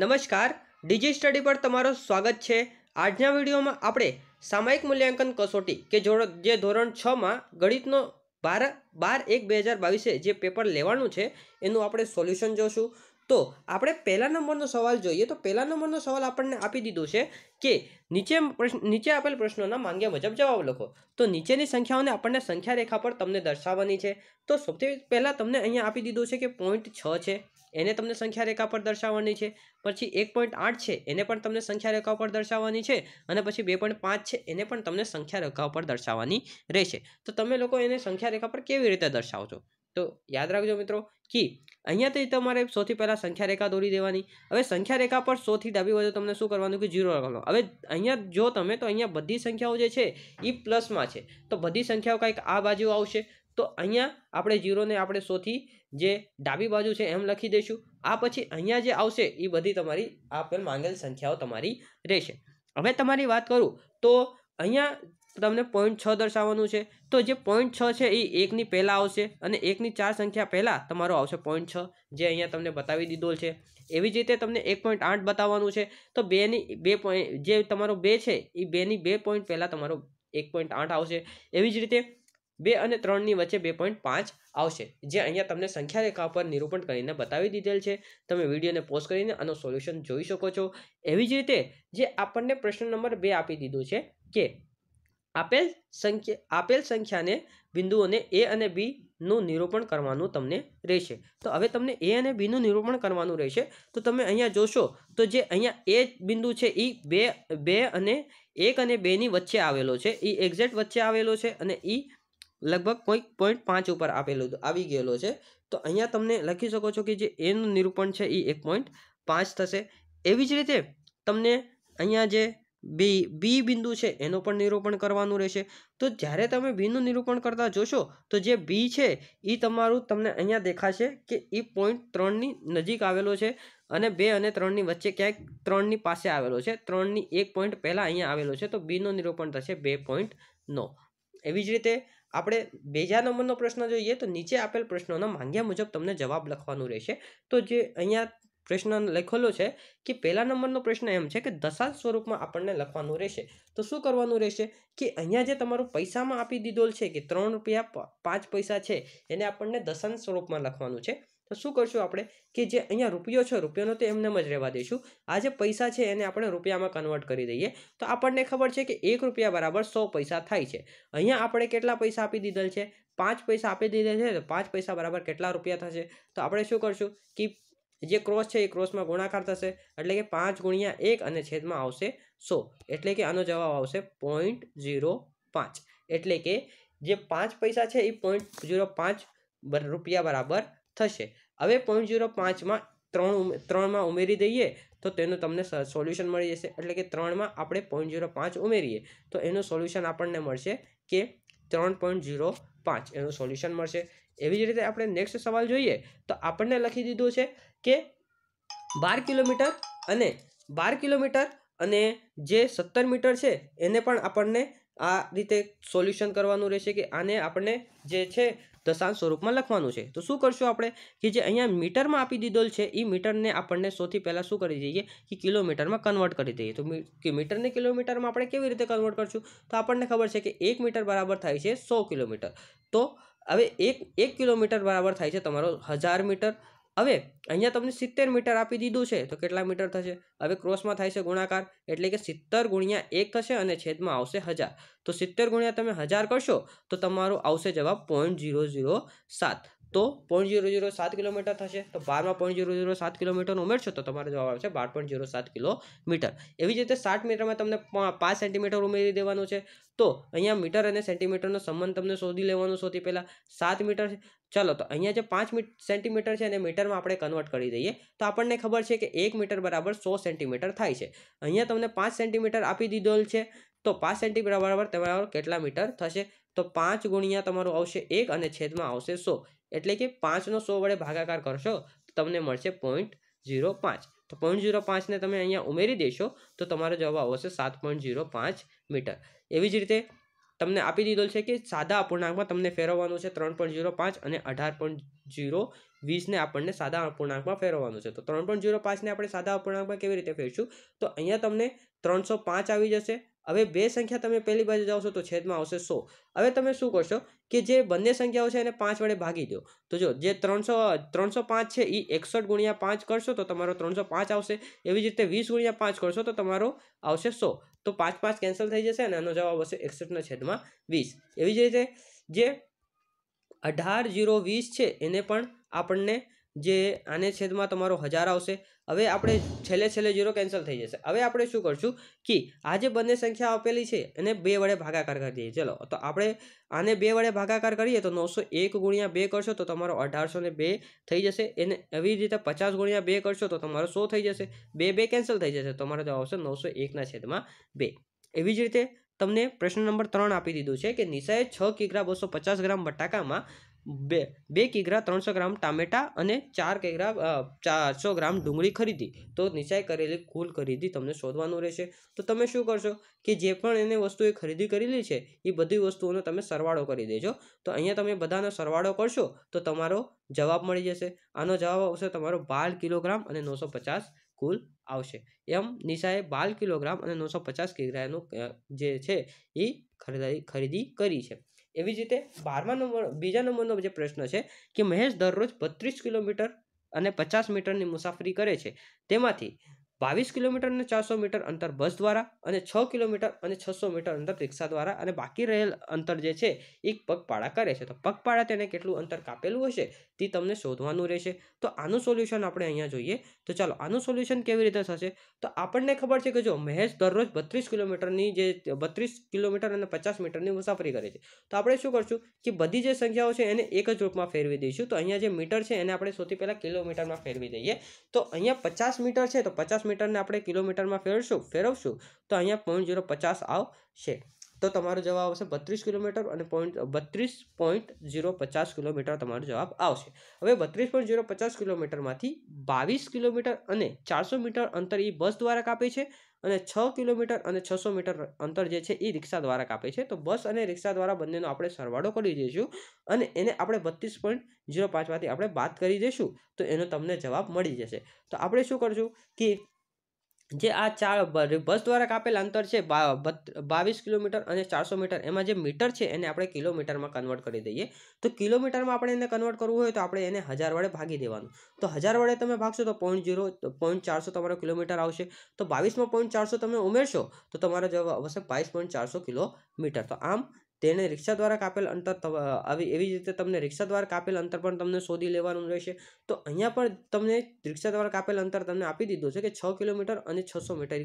નમસ્કાર DG study પર તમારું સ્વાગત છે આજના વિડીયોમાં આપણે સામાયિક મૂલ્યાંકન કસોટી કે જે ધોરણ છમાં ગણિતનો બાર બાર એક બે હજાર બાવીસે જે પેપર લેવાનું છે એનું આપણે સોલ્યુશન જોશું તો આપણે પહેલા નંબરનો સવાલ જોઈએ તો પહેલા નંબરનો સવાલ આપણને આપી દીધો છે કે નીચે નીચે આપેલ પ્રશ્નોના માંગ્યા મુજબ જવાબ લખો તો નીચેની સંખ્યાઓને આપણને સંખ્યા રેખા પર તમને દર્શાવવાની છે તો સૌથી પહેલાં તમને અહીંયા આપી દીધો છે કે પોઈન્ટ છ છે એને તમને સંખ્યા રેખા પર દર્શાવવાની છે પછી એક પોઈન્ટ આઠ છે એને પણ તમને સંખ્યા રેખા પર દર્શાવવાની છે અને પછી બે પોઈન્ટ પાંચ છે એને પણ તમને સંખ્યા રેખા પર દર્શાવવાની રહેશે તો તમે લોકો એને સંખ્યા રેખા પર કેવી રીતે દર્શાવશો તો યાદ રાખજો મિત્રો કી અહીંયાથી તમારે સૌથી પહેલાં સંખ્યા રેખા દોરી દેવાની હવે સંખ્યા રેખા પર સોથી ડાબી બાજુ તમને શું કરવાનું કે જીરો રાખવાનું હવે અહીંયા જો તમે તો અહીંયા બધી સંખ્યાઓ જે છે એ પ્લસમાં છે તો બધી સંખ્યાઓ કંઈક આ બાજુ આવશે તો અહીંયા આપણે જીરોને આપણે સોથી જે ડાબી બાજુ છે એમ લખી દઈશું આ પછી અહીંયા જે આવશે એ બધી તમારી આપેલ માંગેલ સંખ્યાઓ તમારી રહેશે હવે તમારી વાત કરું તો અહીંયા તો તમને પોઈન્ટ છ દર્શાવવાનું છે તો જે પોઈન્ટ છ છે એ એકની પહેલાં આવશે અને એકની ચાર સંખ્યા પહેલાં તમારો આવશે પોઈન્ટ છ જે અહીંયા તમને બતાવી દીધો છે એવી જ રીતે તમને એક પોઈન્ટ આઠ બતાવવાનું છે તો બેની બે પોઈન્ટ જે તમારો બે છે એ બેની બે પોઈન્ટ પહેલાં તમારો એક પોઈન્ટ આઠ આવશે એવી જ રીતે બે અને ત્રણની વચ્ચે બે પોઈન્ટ પાંચ આવશે જે અહીંયા તમને સંખ્યા રેખા પર નિરૂપણ કરીને બતાવી દીધેલ છે તમે વિડીયોને પોસ્ટ કરીને આનો સોલ્યુશન જોઈ શકો છો એવી જ રીતે જે આપણને પ્રશ્ન નંબર બે આપી દીધો છે કે આપેલ સંખ્યા આપેલ સંખ્યાને બિંદુઓને એ અને બીનું નિરૂપણ કરવાનું તમને રહેશે તો હવે તમને એ અને બીનું નિરૂપણ કરવાનું રહેશે તો તમે અહીંયા જોશો તો જે અહીંયા એ બિંદુ છે એ બે બે અને એક અને બેની વચ્ચે આવેલો છે એ એક્ઝેક્ટ વચ્ચે આવેલો છે અને એ લગભગ કોઈ પોઈન્ટ પાંચ ઉપર આપેલું આવી ગયેલો છે તો અહીંયા તમને લખી શકો છો કે જે એનું નિરૂપણ છે એ એક પોઈન્ટ પાંચ થશે એવી જ રીતે તમને અહીંયા જે બી બી બિંદુ છે એનું પણ નિરૂપણ કરવાનું રહેશે તો જ્યારે તમે બીનું નિરૂપણ કરતા જોશો તો જે બી છે એ તમારું તમને અહીંયા દેખાશે કે એ પોઈન્ટ ત્રણની નજીક આવેલો છે અને બે અને ત્રણની વચ્ચે ક્યાંક ત્રણની પાસે આવેલો છે ત્રણની એક પોઈન્ટ પહેલાં અહીંયા આવેલો છે તો બીનું નિરૂપણ થશે બે પોઈન્ટ નો એવી જ રીતે આપણે બીજા નંબરનો પ્રશ્ન જોઈએ તો નીચે આપેલ પ્રશ્નોના માંગ્યા મુજબ તમને જવાબ લખવાનું રહેશે તો જે અહીંયા પ્રશ્ન લખેલો છે કે પહેલા નંબરનો પ્રશ્ન એમ છે કે દશાંત સ્વરૂપમાં આપણને લખવાનું રહેશે તો શું કરવાનું રહેશે કે અહીંયા જે તમારું પૈસામાં આપી દીધો છે કે ત્રણ રૂપિયા પાંચ પૈસા છે એને આપણને દશાંત સ્વરૂપમાં લખવાનું છે તો શું કરશું આપણે કે જે અહીંયા રૂપિયો છે રૂપિયોનો તો એમને જ રહેવા દઈશું આ જે પૈસા છે એને આપણે રૂપિયામાં કન્વર્ટ કરી દઈએ તો આપણને ખબર છે કે એક રૂપિયા બરાબર સો પૈસા થાય છે અહીંયા આપણે કેટલા પૈસા આપી દીધેલ છે પાંચ પૈસા આપી દીધેલ છે તો પાંચ પૈસા બરાબર કેટલા રૂપિયા થશે તો આપણે શું કરશું કે જે ક્રોસ છે એ ક્રોસમાં ગુણાકાર થશે એટલે કે પાંચ ગુણ્યા એક અને છેદમાં આવશે સો એટલે કે આનો જવાબ આવશે પોઈન્ટ ઝીરો પાંચ એટલે કે જે પાંચ પૈસા છે એ પોઈન્ટ ઝીરો પાંચ રૂપિયા બરાબર થશે હવે પોઈન્ટ ઝીરો પાંચમાં ત્રણ ત્રણમાં ઉમેરી દઈએ તો તેનું તમને સોલ્યુશન મળી જશે એટલે કે ત્રણમાં આપણે પોઈન્ટ ઝીરો પાંચ ઉમેરીએ તો એનું સોલ્યુશન આપણને મળશે કે ત્રણ પોઈન્ટ ઝીરો પાંચ એનું સોલ્યુશન મળશે એવી જ રીતે આપણે નેક્સ્ટ સવાલ જોઈએ તો આપણને લખી દીધું છે કે બાર કિલોમીટર અને બાર કિલોમીટર અને જે સત્તર મીટર છે એને પણ આપણને આ રીતે સોલ્યુશન કરવાનું રહેશે કે આને આપણને જે છે દશાંશ સ્વરૂપમાં લખવાનું છે તો શું કરશું આપણે કે જે અહીંયા મીટરમાં આપી દીધેલ છે એ મીટરને આપણને સૌથી પહેલાં શું કરી દઈએ કે કિલોમીટરમાં કન્વર્ટ કરી દઈએ તો કે મીટરને કિલોમીટરમાં આપણે કેવી રીતે કન્વર્ટ કરશું તો આપણને ખબર છે કે એક મીટર બરાબર થાય છે સો કિલોમીટર તો હવે એક એક કિલોમીટર બરાબર થાય છે તમારો હજાર મીટર હવે અહીંયા તમને સિત્તેર મીટર આપી દીધું છે તો કેટલા મીટર થશે હવે ક્રોસમાં થાય છે ગુણાકાર એટલે કે સિત્તેર ગુણ્યા એક થશે અને છેદમાં આવશે હજાર તો સિત્તેર ગુણ્યા તમે હજાર કરશો તો તમારો આવશે જવાબ પોઈન્ટ ઝીરો ઝીરો સાત તો પોઈન્ટ જીરો જીરો સાત કિલોમીટર થશે તો બારમાં પોઈન્ટ ઝીરો જીરો સાત કિલોમીટરનો ઉમેરશો તો તમારે જવાબ આવશે બાર પોઈન્ટ જીરો સાત કિલોમીટર એવી જ રીતે સાત મીટરમાં તમને પાંચ સેન્ટીમીટર ઉમેરી દેવાનું છે તો અહીંયા મીટર અને સેન્ટીમીટરનો સંબંધ તમને શોધી લેવાનો સૌથી પહેલાં સાત મીટર ચાલો તો અહીંયા જે પાંચ સેન્ટીમીટર છે એને મીટરમાં આપણે કન્વર્ટ કરી દઈએ તો આપણને ખબર છે કે એક મીટર બરાબર સો સેન્ટીમીટર થાય છે અહીંયા તમને પાંચ સેન્ટીમીટર આપી દીધેલ છે તો પાંચ સેન્ટીમીટર બરાબર તમારા કેટલા મીટર થશે તો પાંચ ગુણ્યા તમારું આવશે એક અને છેદમાં આવશે સો એટલે કે પાંચનો સો વડે ભાગાકાર કરશો તો તમને મળશે પોઈન્ટ ઝીરો પાંચ તો પોઈન્ટ ઝીરો પાંચને તમે અહીંયા ઉમેરી દેશો તો તમારો જવાબ આવશે સાત પોઈન્ટ ઝીરો પાંચ મીટર એવી જ રીતે તમને આપી દીધો છે કે સાદા અપૂર્ણાંકમાં તમને ફેરવવાનું છે ત્રણ પોઈન્ટ ઝીરો પાંચ અને અઢાર પોઈન્ટ ઝીરો વીસને આપણને સાદા અપૂર્ણાંકમાં ફેરવવાનું છે તો ત્રણ પોઈન્ટ ઝીરો પાંચને આપણે સાદા અપૂર્ણાંકમાં કેવી રીતે ફેરશું તો અહીંયા તમને ત્રણસો પાંચ આવી જશે હવે બે સંખ્યા તમે પહેલી બાજુ જાઓ છો તો છેદમાં આવશે સો હવે તમે શું કરશો કે જે બંને સંખ્યાઓ છે એને પાંચ વડે ભાગી દો તો જો જે ત્રણસો ત્રણસો પાંચ છે એ એકસઠ ગુણ્યા પાંચ કરશો તો તમારો ત્રણસો પાંચ આવશે એવી જ રીતે વીસ ગુણ્યા પાંચ કરશો તો તમારો આવશે સો તો પાંચ પાંચ કેન્સલ થઈ જશે અને એનો જવાબ હશે એકસઠના છેદમાં વીસ એવી જ રીતે જે અઢાર જીરો વીસ છે એને પણ આપણને જે આને છેદમાં તમારો હજાર આવશે હવે આપણે છેલ્લે છેલ્લે જીરો કેન્સલ થઈ જશે હવે આપણે શું કરશું કે આ જે બંને સંખ્યા આપેલી છે એને બે વડે ભાગાકાર કરી દઈએ ચલો તો આપણે આને બે વડે ભાગાકાર કરીએ તો નવસો એક ગુણ્યા બે કરશો તો તમારો અઢારસો ને બે થઈ જશે એને એવી રીતે પચાસ ગુણ્યા બે કરશો તો તમારો સો થઈ જશે બે બે કેન્સલ થઈ જશે તમારો જવાબ આવશે નવસો એકના છેદમાં બે એવી જ રીતે તમને પ્રશ્ન નંબર ત્રણ આપી દીધું છે કે નિશાએ છ કિગ્રા બસો પચાસ ગ્રામ બટાકામાં બે બે કિગ્રા ત્રણસો ગ્રામ ટામેટા અને ચાર કિગ્રા ચારસો ગ્રામ ડુંગળી ખરીદી તો નીચાઈ કરેલી કુલ ખરીદી તમને શોધવાનું રહેશે તો તમે શું કરશો કે જે પણ એને વસ્તુ એ ખરીદી કરેલી છે એ બધી વસ્તુઓનો તમે સરવાળો કરી દેજો તો અહીંયા તમે બધાનો સરવાળો કરશો તો તમારો જવાબ મળી જશે આનો જવાબ આવશે તમારો બાર કિલોગ્રામ અને નવસો પચાસ કુલ આવશે એમ નિશાએ બાર કિલોગ્રામ અને નવસો પચાસ કિગ્રાનું જે છે એ ખરીદી ખરીદી કરી છે એવી જ રીતે બારમા નંબર બીજા નંબરનો જે પ્રશ્ન છે કે મહેશ દરરોજ બત્રીસ કિલોમીટર અને પચાસ મીટરની મુસાફરી કરે છે તેમાંથી બાવીસ કિલોમીટર અને ચારસો મીટર અંતર બસ દ્વારા અને છ કિલોમીટર અને છસો મીટર અંતર રિક્ષા દ્વારા અને બાકી રહેલ અંતર જે છે એ પગપાળા કરે છે તો પગપાળા તેને કેટલું અંતર કાપેલું હશે તે તમને શોધવાનું રહેશે તો આનું સોલ્યુશન આપણે અહીંયા જોઈએ તો ચાલો આનું સોલ્યુશન કેવી રીતે થશે તો આપણને ખબર છે કે જો મહેશ દરરોજ બત્રીસ કિલોમીટરની જે બત્રીસ કિલોમીટર અને પચાસ મીટરની મુસાફરી કરે છે તો આપણે શું કરશું કે બધી જે સંખ્યાઓ છે એને એક જ રૂપમાં ફેરવી દઈશું તો અહીંયા જે મીટર છે એને આપણે સૌથી પહેલાં કિલોમીટરમાં ફેરવી દઈએ તો અહીંયા પચાસ મીટર છે તો પચાસ મીટરને આપણે કિલોમીટરમાં ફેરવશું ફેરવશું તો અહીંયા પોઈન્ટ ઝીરો પચાસ આવશે તો તમારો જવાબ આવશે બત્રીસ કિલોમીટર અને પોઈન્ટ બત્રીસ પોઈન્ટ ઝીરો પચાસ કિલોમીટર તમારો જવાબ આવશે હવે બત્રીસ પોઈન્ટ ઝીરો પચાસ કિલોમીટરમાંથી બાવીસ કિલોમીટર અને ચારસો મીટર અંતર એ બસ દ્વારા કાપે છે અને છ કિલોમીટર અને છસો મીટર અંતર જે છે એ રિક્ષા દ્વારા કાપે છે તો બસ અને રિક્ષા દ્વારા બંનેનો આપણે સરવાળો કરી દઈશું અને એને આપણે બત્રીસ પોઈન્ટ ઝીરો પાંચમાંથી આપણે બાદ કરી દઈશું તો એનો તમને જવાબ મળી જશે તો આપણે શું કરશું કે જે આ ચાર બસ દ્વારા કાપેલ અંતર છે બાવીસ કિલોમીટર અને ચારસો મીટર એમાં જે મીટર છે એને આપણે કિલોમીટરમાં કન્વર્ટ કરી દઈએ તો કિલોમીટરમાં આપણે એને કન્વર્ટ કરવું હોય તો આપણે એને હજાર વડે ભાગી દેવાનું તો હજાર વડે તમે ભાગશો તો પોઈન્ટ જીરો પોઈન્ટ ચારસો તમારો કિલોમીટર આવશે તો બાવીસમાં પોઈન્ટ ચારસો તમે ઉમેરશો તો તમારો જવાબ આવશે બાવીસ પોઈન્ટ ચારસો કિલોમીટર તો આમ તેને રિક્ષા દ્વારા કાપેલ અંતર આવી એવી રીતે તમને રિક્ષા દ્વારા કાપેલ અંતર પણ તમને શોધી લેવાનું રહેશે તો અહીંયા પણ તમને રિક્ષા દ્વારા કાપેલ અંતર તમને આપી દીધું છે કે છ કિલોમીટર અને છસો મીટર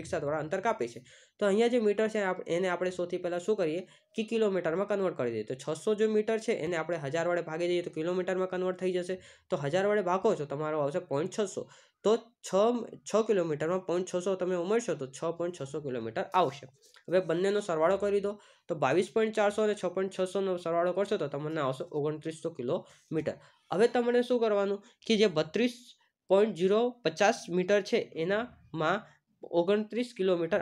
રિક્ષા દ્વારા અંતર કાપે છે તો અહીંયા જે મીટર છે એને આપણે સૌથી પહેલાં શું કરીએ કે કિલોમીટરમાં કન્વર્ટ કરી દઈએ તો છસો જે મીટર છે એને આપણે હજાર વડે ભાગી દઈએ તો કિલોમીટરમાં કન્વર્ટ થઈ જશે તો હજાર વડે ભાગો છો તમારો આવશે પોઈન્ટ છસો તો છ છ કિલોમીટરમાં પોઈન્ટ છસો તમે ઉમેરશો તો છ પોઈન્ટ છસો કિલોમીટર આવશે હવે બંનેનો સરવાળો કરી દો તો બાવીસ પોઈન્ટ ચારસો અને છ પોઈન્ટ છસોનો સરવાળો કરશો તો તમને આવશે ઓગણત્રીસો કિલોમીટર હવે તમને શું કરવાનું કે જે બત્રીસ પોઈન્ટ ઝીરો પચાસ મીટર છે એનામાં ઓગણત્રીસ કિલોમીટર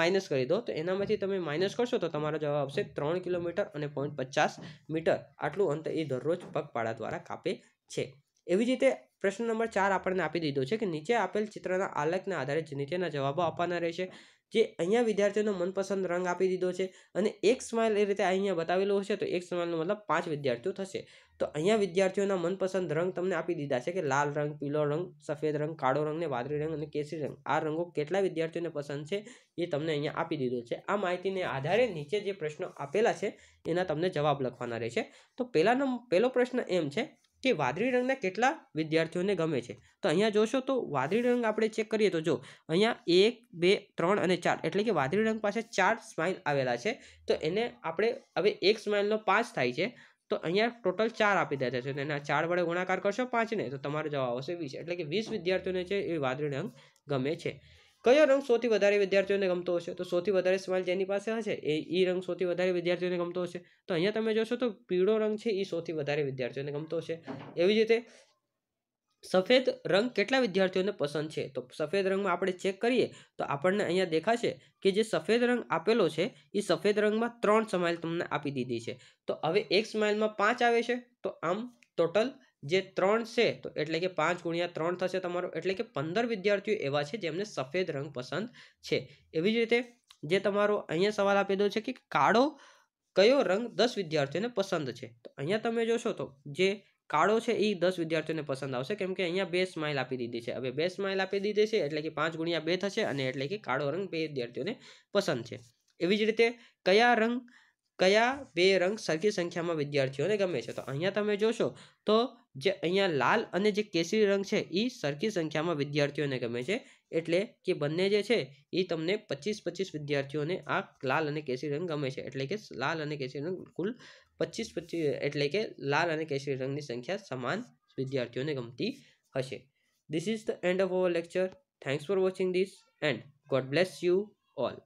માઇનસ કરી દો તો એનામાંથી તમે માઇનસ કરશો તો તમારો જવાબ આવશે ત્રણ કિલોમીટર અને પોઈન્ટ પચાસ મીટર આટલું અંતર એ દરરોજ પગપાળા દ્વારા કાપે છે એવી જ રીતે પ્રશ્ન નંબર ચાર આપણને આપી દીધો છે કે નીચે આપેલ ચિત્રના આલેખના આધારે નીચેના જવાબો આપવાના રહેશે જે અહીંયા વિદ્યાર્થીઓનો મનપસંદ રંગ આપી દીધો છે અને એક સ્માઇલ એ રીતે અહીંયા બતાવેલો હશે તો એક સ્માઇલનો મતલબ પાંચ વિદ્યાર્થીઓ થશે તો અહીંયા વિદ્યાર્થીઓના મનપસંદ રંગ તમને આપી દીધા છે કે લાલ રંગ પીળો રંગ સફેદ રંગ કાળો રંગ ને વાદળી રંગ અને કેસરી રંગ આ રંગો કેટલા વિદ્યાર્થીઓને પસંદ છે એ તમને અહીંયા આપી દીધો છે આ માહિતીને આધારે નીચે જે પ્રશ્નો આપેલા છે એના તમને જવાબ લખવાના રહેશે તો પહેલાનો પહેલો પ્રશ્ન એમ છે કે વાદળી રંગના કેટલા વિદ્યાર્થીઓને ગમે છે તો અહીંયા જોશો તો વાદળી રંગ આપણે ચેક કરીએ તો જો અહીંયા એક બે ત્રણ અને ચાર એટલે કે વાદળી રંગ પાસે ચાર સ્માઇલ આવેલા છે તો એને આપણે હવે એક સ્માઇલનો પાંચ થાય છે તો અહીંયા ટોટલ ચાર આપી દેતા છે તો એના ચાર વડે ગુણાકાર કરશો પાંચને તો તમારો જવાબ આવશે વીસ એટલે કે વીસ વિદ્યાર્થીઓને છે એ વાદળી રંગ ગમે છે કયો રંગ સૌથી વધારે વિદ્યાર્થીઓને ગમતો હશે તો સૌથી વધારે સ્માઇલ જેની પાસે હશે એ ઈ રંગ સૌથી વધારે વિદ્યાર્થીઓને ગમતો હશે તો અહીંયા તમે જોશો તો પીળો રંગ છે એ સૌથી વધારે વિદ્યાર્થીઓને ગમતો હશે એવી જ રીતે સફેદ રંગ કેટલા વિદ્યાર્થીઓને પસંદ છે તો સફેદ રંગમાં આપણે ચેક કરીએ તો આપણને અહીંયા દેખાશે કે જે સફેદ રંગ આપેલો છે એ સફેદ રંગમાં ત્રણ સ્માઇલ તમને આપી દીધી છે તો હવે એક સ્માઇલમાં પાંચ આવે છે તો આમ ટોટલ જે ત્રણ છે તો એટલે કે પાંચ ગુણ્યા ત્રણ થશે તમારો એટલે કે પંદર વિદ્યાર્થીઓ એવા છે જેમને સફેદ રંગ પસંદ છે એવી જ રીતે જે તમારો અહીંયા સવાલ આપી દો છે કે કાળો કયો રંગ દસ વિદ્યાર્થીઓને પસંદ છે તો અહીંયા તમે જોશો તો જે કાળો છે એ દસ વિદ્યાર્થીઓને પસંદ આવશે કેમ કે અહીંયા બે સ્માઇલ આપી દીધી છે હવે બે સ્માઇલ આપી દીધી છે એટલે કે પાંચ ગુણ્યા બે થશે અને એટલે કે કાળો રંગ બે વિદ્યાર્થીઓને પસંદ છે એવી જ રીતે કયા રંગ કયા બે રંગ સરખી સંખ્યામાં વિદ્યાર્થીઓને ગમે છે તો અહીંયા તમે જોશો તો જે અહીંયા લાલ અને જે કેસરી રંગ છે એ સરખી સંખ્યામાં વિદ્યાર્થીઓને ગમે છે એટલે કે બંને જે છે એ તમને પચીસ પચીસ વિદ્યાર્થીઓને આ લાલ અને કેસરી રંગ ગમે છે એટલે કે લાલ અને કેસરી રંગ કુલ પચીસ પચીસ એટલે કે લાલ અને કેસરી રંગની સંખ્યા સમાન વિદ્યાર્થીઓને ગમતી હશે this is the end of our lecture thanks for watching this and God bless you all